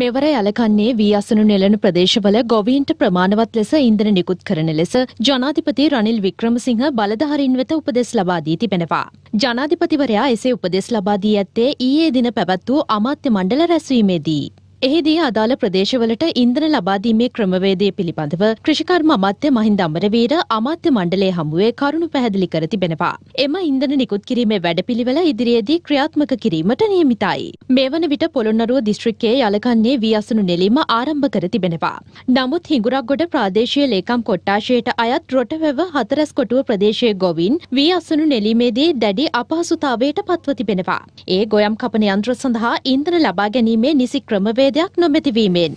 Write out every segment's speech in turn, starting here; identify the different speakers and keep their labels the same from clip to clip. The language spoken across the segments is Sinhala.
Speaker 1: මෙවර යලකන්නේ වී අසනු නෙලන ප්‍රදේශවල ගොවීන්ට ප්‍රමාණවත් ලෙස ඉන්ධන නිකුත් කරන ලෙස ජනාධිපති රනිල් වික්‍රමසිංහ බලධාරීන් වෙත උපදෙස් ලබා දී තිබෙනවා. ජනාධිපතිවරයා එසේ උපදෙස් ලබා දී ඇත්තේ ඊයේ දින පැවැත් වූ අමාත්‍ය මණ්ඩල රැස්වීමේදී. එහිදී අදාළ ප්‍රදේශවලට ඉන්ධන ලබාදීමේ ක්‍රමවේදය පිළිබඳව කෘෂිකර්ම අමාත්‍ය මහින්ද අමරවීර අමාත්‍ය මණ්ඩලයේ හමුවේ කරුණු පැහැදිලි කර තිබෙනවා. එම ඉන්ධන නිකුත් කිරීමේ වැඩපිළිවෙල ඉදිරියේදී ක්‍රියාත්මක කිරීමට නියමිතයි. මේ වන විට පොළොන්නරුව දිස්ත්‍රික්කයේ යලකන්නේ වී අසුණු නෙලීම ආරම්භ කර තිබෙනවා. නමුත් හිඟුරක්ගොඩ ප්‍රාදේශීය ලේකම් කොට්ටාශයට අයත් රොටවැව හතරැස් කොටුව ප්‍රදේශයේ ගොවින් වී අසුණු නෙලීමේදී දැඩි අපහසුතාවයට පත්ව තිබෙනවා. ඒ ගොයම් කපන යන්ත්‍ර සඳහා ඉන්ධන ලබා ගැනීමේ නිසි ක්‍රමවේද දෙයක් නොමැතිවීමෙන්.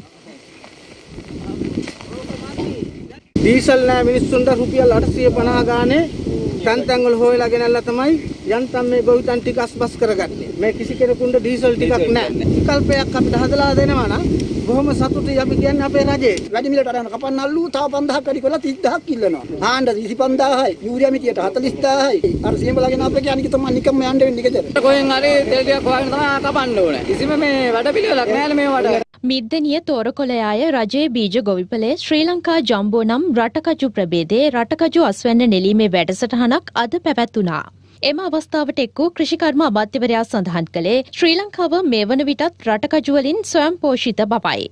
Speaker 2: ඩීසල් නෑ මිනිස්සුන්ට රුපියල් 850 ගානේ තැන් තැන්වල හොයලා ගෙනල්ලා තමයි යන්තම් මේ ගොවිතැන් ටික අස්බස් කරගන්නේ. මේ කිසි කෙනෙකුට ඩීසල් ටිකක් නෑ. විකල්පයක් අපිට හදලා දෙනවා
Speaker 3: නම් බොහොම සතුටුයි අපි කියන්නේ අපේ රජේ. රජ මිලට අරන් කපන්න අල්ලුව තව 5000ක් වැඩි කරලා 30000ක් ඉල්ලනවා. හාන්න 25000යි, යූරියා මිටියට 40000යි. අර සීම ලාගෙන අපේ කියන්නේ තමයි නිකම්ම යන්න වෙන්නේ ගෙදර. කොහෙන් හරි තෙල් ටිකක් හොයාගෙන තමයි කපන්න ඕනේ. කිසිම මේ වැඩ පිළිවෙලක් නැහැ මේ වඩ.
Speaker 1: මිද්දනිය තෝරකොළයාය රජයේ බීජ ගොවිපලේ ශ්‍රී ලංකා ජම්බෝ නම් රටකජු ප්‍රබේදයේ රටකජු අස්වැන්න නෙලීමේ වැඩසටහනක් අද පැවැත්වුණා. එම අවස්ථාවට එක් වූ කෘෂිකර්ම අමාත්‍යවරයා සඳහන් කළේ ශ්‍රී ලංකාව මේ වන විටත් රටකජුවලින් ස්වයම්පෝෂිත බවයි.